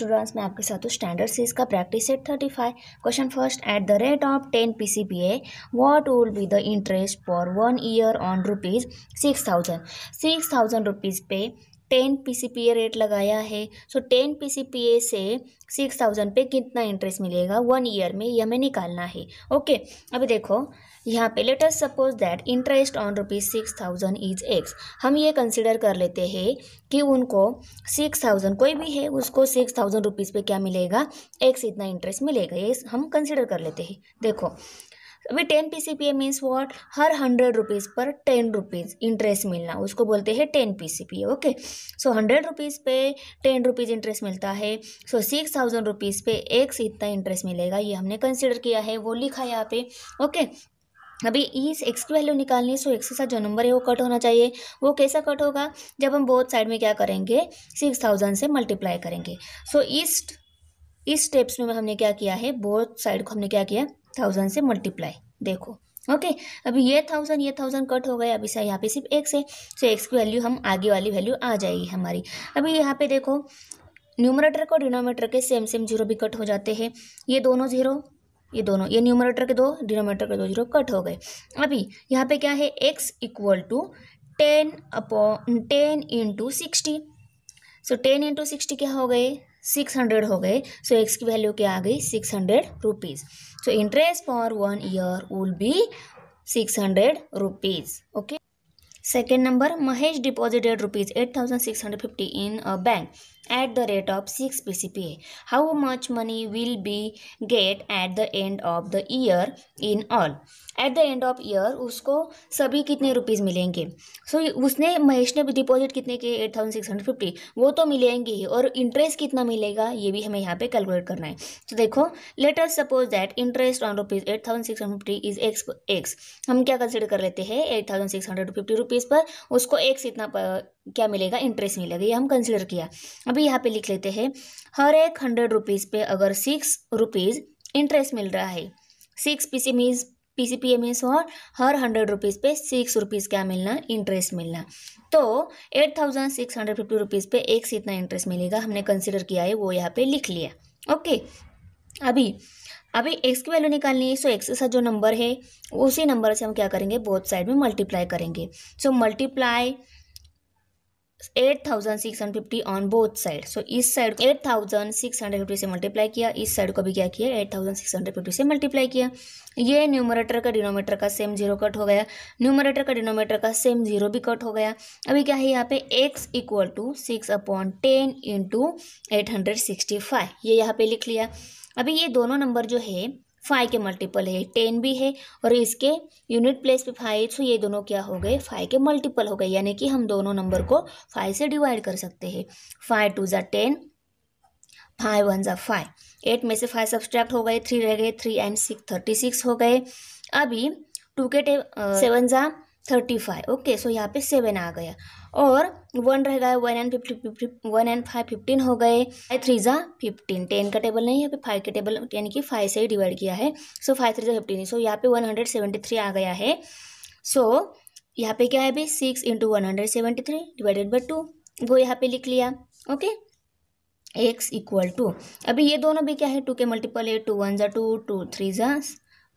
Students मैं आपके साथ हूँ स्टैंडर्ड सीज का practice set thirty five question first at the rate of ten P C P A what will be the interest for one year on rupees six thousand six thousand rupees पे ten P rate लगाया है so ten P से six thousand पे कितना interest मिलेगा one year में यह हमें निकालना है ओके अभी देखो यहाँ पे latest suppose that interest on rupees six thousand is x हम ये कंसिडर कर लेते हैं कि उनको सिक्स थाउजेंड कोई भी है उसको सिक्स थाउजेंड रुपीज़ पर क्या मिलेगा एक्स इतना इंटरेस्ट मिलेगा ये हम कंसिडर कर लेते हैं देखो अभी ten P C P A means what हर हंड्रेड रुपीज़ पर टेन रुपीज़ इंटरेस्ट मिलना उसको बोलते हैं ten P C P A okay so hundred rupees पे टेन रुपीज़ इंटरेस्ट मिलता है सो सिक्स थाउजेंड रुपीज़ पे एक से इतना इंटरेस्ट मिलेगा ये हमने कंसिडर किया है वो लिखा है यहाँ पे ओके अभी इस एक्स की वैल्यू निकालनी है सो एक्स के साथ जो नंबर है वो कट होना चाहिए वो कैसा कट होगा जब हम बोथ साइड में क्या करेंगे सिक्स थाउजेंड से मल्टीप्लाई करेंगे सो so, इस इस स्टेप्स में हमने क्या किया है बोथ साइड को हमने क्या किया थाउजेंड से मल्टीप्लाई देखो ओके अभी ये थाउजेंड ये थाउजेंड कट हो गया अभी सर यहाँ पे सिर्फ एक्स है सो एक्स की वैल्यू हम आगे वाली वैल्यू आ जाएगी हमारी अभी यहाँ पे देखो न्यूमरेटर को डिनोमीटर के सेम सेम जीरो भी कट हो जाते हैं ये दोनों जीरो ये दोनों ये न्यूमरेटर के दो डिनोमीटर के दो जीरो कट हो गए अभी यहाँ पे क्या है x equal to ten upon ten into sixty so ten into sixty क्या हो गए सिक्स हंड्रेड हो गए सो एक्स की वैल्यू क्या आ गई six hundred rupees so interest for one year will be six hundred rupees okay second number Mahesh deposited rupees eight thousand six hundred fifty in a bank at the rate of six P C P A how much money will be get at the end of the year in all at the end of year उसको सभी कितने rupees मिलेंगे सो so, उसने महेश ने deposit कितने किए eight thousand six hundred fifty वो तो मिलेंगे ही और इंटरेस्ट कितना मिलेगा ये भी हमें यहाँ पे कैलकुलेट करना है तो so, देखो later suppose that interest on rupees eight thousand six hundred fifty is x x हम क्या कंसिडर कर लेते हैं eight thousand six hundred fifty rupees पर उसको एक से इतना क्या मिलेगा इंटरेस्ट मिलेगा ये हम कंसिडर किया अभी यहाँ पे लिख लेते हैं हर एक हंड्रेड रुपीज़ पे अगर सिक्स रुपीज़ इंटरेस्ट मिल रहा है six P C means P C P M S और हर हंड्रेड रुपीज़ पे सिक्स रुपीज़ क्या मिलना इंटरेस्ट मिलना तो eight thousand six hundred fifty rupees पे एक से इतना इंटरेस्ट मिलेगा हमने कंसिडर किया है वो यहाँ पे लिख लिया ओके अभी अभी एक्स की वैल्यू निकालनी है सो एक्स के साथ जो नंबर है उसी नंबर से हम क्या करेंगे बोथ साइड में मल्टीप्लाई करेंगे so multiply 8,650 on both side so इस साइड को 8,650 से मल्टीप्लाई किया इस साइड को भी क्या किया 8,650 से मल्टीप्लाई किया ये न्यूमरेटर का डिनोमीटर का सेम जीरो कट हो गया न्यूमरेटर का डिनोमीटर का सेम जीरो भी कट हो गया अभी क्या है यहाँ पे x equal to six upon ten into eight hundred sixty five ये यहाँ पे लिख लिया अभी ये दोनों नंबर जो है फाइव के मल्टीपल है टेन भी है और इसके यूनिट प्लेस पे फाइव सो तो ये दोनों क्या हो गए फाइव के मल्टीपल हो गए यानी कि हम दोनों नंबर को फाइव से डिवाइड कर सकते हैं फाइव टू ज़ा टेन फाइव वन ज़ा फाइव एट में से फाइव सब्सट्रैक्ट हो गए थ्री रह गए three and six thirty six हो गए अभी टू के टे सेवन ज़ा थर्टी फाइव ओके सो यहाँ पे सेवन आ गया और वन रह गए one and fifty fifty one and five fifteen हो गए फाइव थ्री ज़ा फिफ्टीन टेन का टेबल नहीं है पे फाइव के टेबल यानी कि फाइव से ही डिवाइड किया है सो फाइव थ्री जो फिफ्टीन सो यहाँ पे वन हंड्रेड सेवेंटी थ्री आ गया है सो so, यहाँ पे क्या है अभी six into one hundred seventy three divided by two वो यहाँ पे लिख लिया ओके एक्स इक्वल टू अभी ये दोनों भी क्या है टू के मल्टीपल है टू वन ज़ा टू टू थ्री ज़ा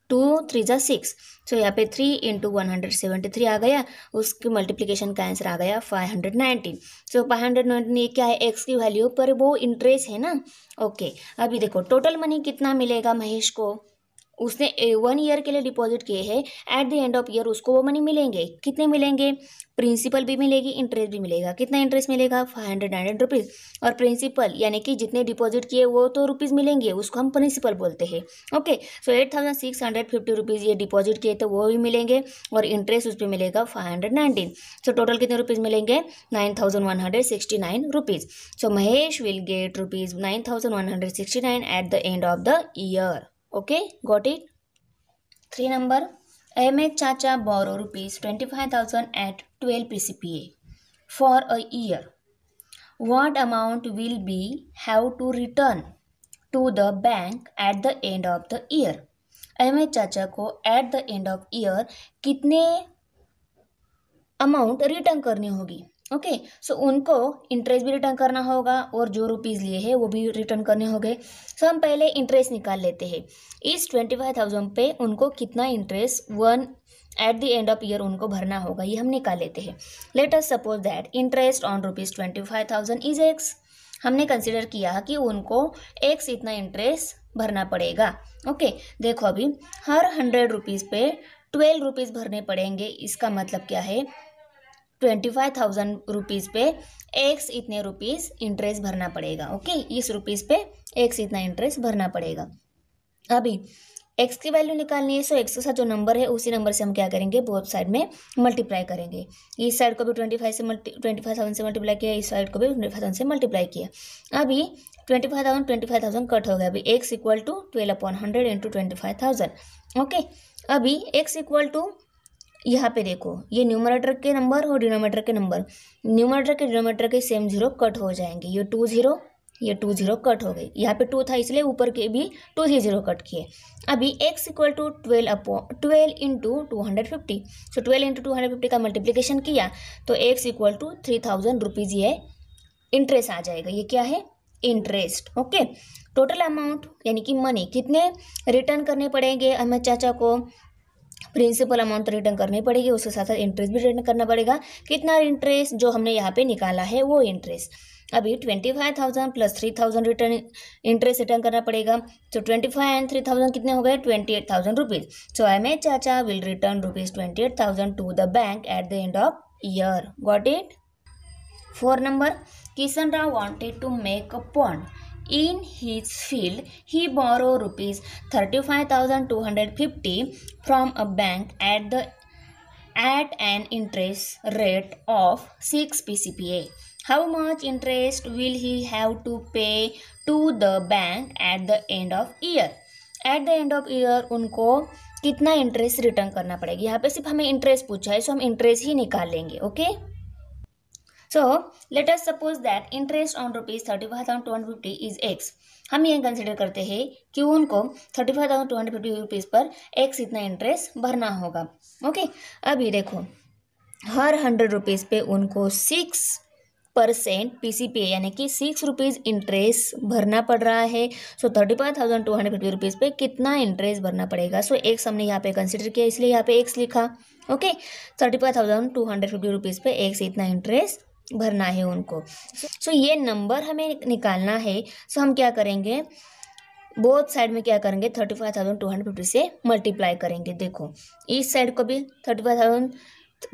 टू थ्री ज़ा सिक्स सो यहाँ पे three into one hundred seventy three आ गया उसके मल्टीप्लिकेशन का आंसर आ गया five hundred nineteen so five hundred nineteen ये क्या है एक्स की वैल्यू पर वो इंटरेस्ट है ना ओके okay, अभी देखो टोटल मनी कितना मिलेगा महेश को उसने वन ईयर के लिए डिपॉजिट किए हैं at the end of year उसको वो मनी मिलेंगे कितने मिलेंगे प्रिंसिपल भी मिलेगी इंटरेस्ट भी मिलेगा कितना इंटरेस्ट मिलेगा फाइव हंड्रेड हंड्रेड रुपीज़ और प्रिंसिपल यानी कि जितने डिपॉजिट किए वो तो रुपीज़ मिलेंगे उसको हम प्रिंसिपल बोलते हैं okay so eight thousand six hundred fifty rupees ये डिपॉजिट किए तो वो भी मिलेंगे और इंटरेस्ट उस पर मिलेगा five hundred nineteen so total कितने रुपीज़ मिलेंगे nine thousand one hundred sixty nine rupees so Mahesh will get rupees nine thousand one hundred sixty nine at the end of the year okay got it three number M H Chacha borrow rupees twenty five thousand at twelve P C P A for a year what amount will be have to return to the bank at the end of the year M H Chacha को at the end of year कितने amount return करनी होगी ओके okay, so so उनको interest भी return करना होगा और जो रुपीज़ लिए हैं वो भी रिटर्न करने होंगे सो so हम पहले इंटरेस्ट निकाल लेते हैं इस ट्वेंटी फाइव थाउजेंड पे उनको कितना interest one at the end of year उनको भरना होगा ये हम निकाल लेते हैं let us suppose that interest on rupees twenty five thousand is x हमने कंसिडर किया कि उनको एक्स इतना इंटरेस्ट भरना पड़ेगा ओके okay, देखो अभी हर हंड्रेड रुपीज़ पे ट्वेल्व रुपीज़ भरने पड़ेंगे इसका मतलब क्या है ट्वेंटी फाइव थाउजेंड रुपीज़ पे एक्स इतने रुपीज़ इंटरेस्ट भरना पड़ेगा ओके इस रुपीज़ पे एक्स इतना इंटरेस्ट भरना पड़ेगा अभी एक्स की वैल्यू निकालनी है सो एक्स के साथ जो नंबर है उसी नंबर से हम क्या करेंगे बोथ साइड में मल्टीप्लाई करेंगे इस साइड को भी ट्वेंटी फाइव से मल्टी ट्वेंटी फाइव थाउजेंड से मल्टीप्लाई किया इस साइड को भी ट्वेंटी फाइव थाउजेंड से मल्टीप्लाई किया अभी twenty five thousand twenty five thousand cut हो गया अभी x equal to twelve upon hundred into twenty five thousand okay अभी एक्स इक्वल टू यहाँ पे देखो ये न्यूमरेटर के नंबर और डिनोमीटर के नंबर न्यूमरेटर के डिनोमीटर के सेम जीरो कट हो जाएंगे ये टू जीरो ये टू जीरो कट हो गई यहाँ पे टू था इसलिए ऊपर के भी टू ही जीरो कट किए अभी x equal to twelve upon twelve into two hundred fifty so twelve into two hundred fifty का मल्टीप्लीकेशन किया तो x equal to three thousand rupees ये इंटरेस्ट आ जाएगा ये क्या है इंटरेस्ट ओके टोटल अमाउंट यानी कि मनी कितने रिटर्न करने पड़ेंगे अमित चाचा को प्रिंसिपल अमाउंट तो रिटर्न करनी पड़ेगी उसके साथ साथ इंटरेस्ट भी रिटर्न करना पड़ेगा कितना इंटरेस्ट जो हमने यहाँ पे निकाला है वो इंटरेस्ट अभी twenty five thousand plus three thousand return interest return करना पड़ेगा तो twenty five and three thousand कितने हो गए twenty eight thousand rupees so I may Chacha will return rupees twenty eight thousand to the bank at the end of year got it four number Kishan Rao wanted to make a pond In his field, he borrowed rupees 35,250 from a bank at the at an interest rate of 6 PCPA. How much interest will he have to pay to the bank at the end of year? at the end of year उनको कितना interest return करना पड़ेगा यहाँ पे सिर्फ हमें interest पूछा है सो हम इंटरेस्ट ही निकाल लेंगे okay okay? So let us suppose that interest on rupees thirty five thousand two hundred fifty is x हम ये कंसिडर करते हैं कि उनको thirty five thousand two hundred fifty rupees पर एक्स इतना इंटरेस्ट भरना होगा ओके अभी देखो हर हंड्रेड रुपीज़ पे उनको six percent P C P यानी कि सिक्स रुपीज़ इंटरेस्ट भरना पड़ रहा है so thirty five thousand two hundred fifty rupees पे कितना इंटरेस्ट भरना पड़ेगा सो so, एक्स हमने यहाँ पे कंसिडर किया इसलिए यहाँ पे एक्स लिखा okay thirty five thousand two hundred fifty rupees पे एक्स इतना इंटरेस्ट भरना है उनको सो ये नंबर हमें निकालना है सो हम क्या करेंगे बोथ साइड में क्या करेंगे thirty five thousand two hundred fifty से मल्टीप्लाई करेंगे देखो इस साइड को भी thirty five thousand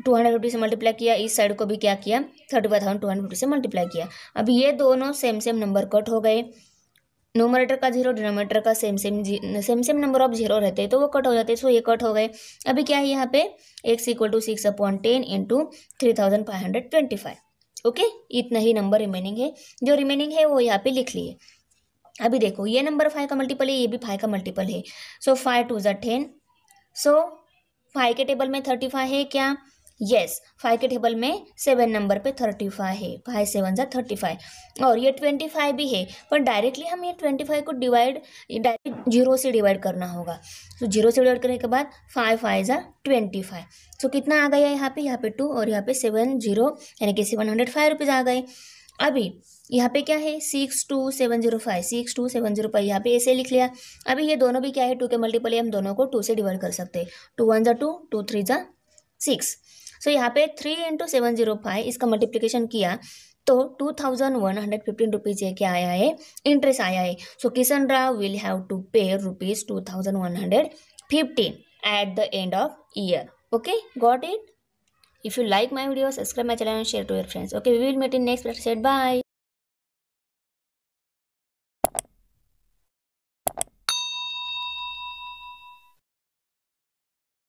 two hundred fifty से मल्टीप्लाई किया इस साइड को भी क्या किया thirty five thousand two hundred fifty से मल्टीप्लाई किया अब ये दोनों सेम सेम नंबर कट हो गए नोमरेटर का जीरो डिनोमेटर का same same same same number of zero रहते हैं तो वो कट हो जाते हैं सो ये कट हो गए अभी क्या है यहाँ पे x equal to six upon ten into three thousand five hundred twenty five okay इतना ही नंबर रिमेनिंग है जो रिमेनिंग है वो यहाँ पे लिख लिए अभी देखो ये नंबर फाइव का मल्टीपल है ये भी फाइव का मल्टीपल है सो फाइव टू ज़ा टेन सो फाइव के टेबल में थर्टी फाइव है क्या यस फाइव के टेबल में सेवन नंबर पे थर्टी फाइव है फाइव सेवन जै थर्टी फाइव और ये ट्वेंटी फाइव भी है पर डायरेक्टली हम ये ट्वेंटी फाइव को डिवाइड डायरेक्ट जीरो से डिवाइड करना होगा तो जीरो से डिवाइड करने के बाद फाइव फाइव जै ट्वेंटी फाइव सो कितना आ गया यहाँ पे यहाँ पे टू और यहाँ पे सेवन जीरो यानी कि सेवन हंड्रेड फाइव रुपीज़ आ गए अभी यहाँ पे क्या है six two seven zero five six two seven zero five यहाँ पे ऐसे लिख लिया अभी ये दोनों भी क्या है टू के मल्टीपल है हम दोनों को टू से डिवाइड कर सकते हैं टू वन ज़ा टू टू थ्री ज़ा सिक्स सो so, यहाँ पे three into seven zero five इसका मल्टीप्लीकेशन किया तो two thousand one hundred fifteen rupees ये क्या आया है इंटरेस्ट आया है so so, Kishan Rao will have to pay rupees two thousand one hundred fifteen at the end of year okay got it if you like my video subscribe my channel share to year friends okay we will met in next bye